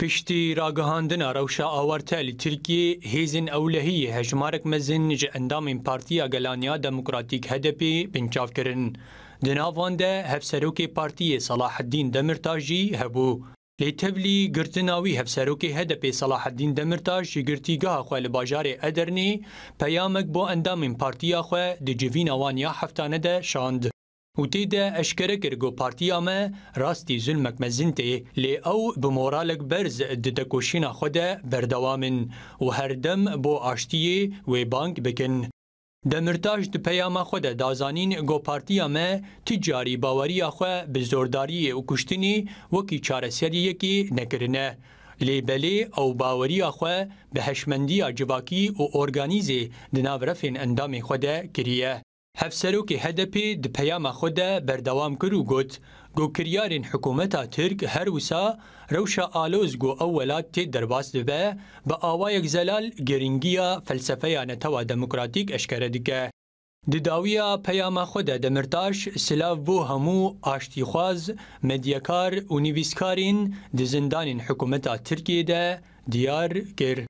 Piştî ragihandina rewşa awertelî Tirkiyê hêzên ewlehiyê hejmarek mezin ji endamên Partiya Gelaniya Demokratîk HDPê binçav kirin. Di navan de hevserokê partiyê Salaheddîn Demirtaş jî hebû. Lê tevlî girtina wî hevserokê HDPê Salaheddîn Demirtaş ji girtîgeha xwe li bajarê Edernê peyamek bo endamên partiya xwe di civîna wan ya heftanê de şand. وتی ده اشکره کرد و پارتیا ما راستی ظلمک مزین تی لی او بمورالک برز د تکوشینا خود بردوامن و هر دم بو آشتی و بانک بکن. دمرتاج د پیام خود دازانین گو پارتیا ما تجاری باوری خو به زورداری او کشتنی وکی چارسری یکی نکرنه. لیبلی او باوری خو به هشمندی جواکی او اورگانیزی د ناورفین اندام خود کریه. هەفسەرۆکی هەدەپی دپەیاما خودە بەردەوام کرد و گوت گۆکریارین حکوومەتا ترک هەروسا ڕەوشە ئالۆزگو ئەو وەلات تێ دەرباز دەبێ بە ئاوایەک زەلال گرنگیە فەلسفەیانەتەوا دەموکراتیک ئەشکرە دیکە. دداویە پەیاما خودە دەمرتاش سلااف بۆ هەموو ئاشتیخواز مەدیەکار و نیویسکارین دزندانین حکوومەتا ترکیەدە دیار کرد.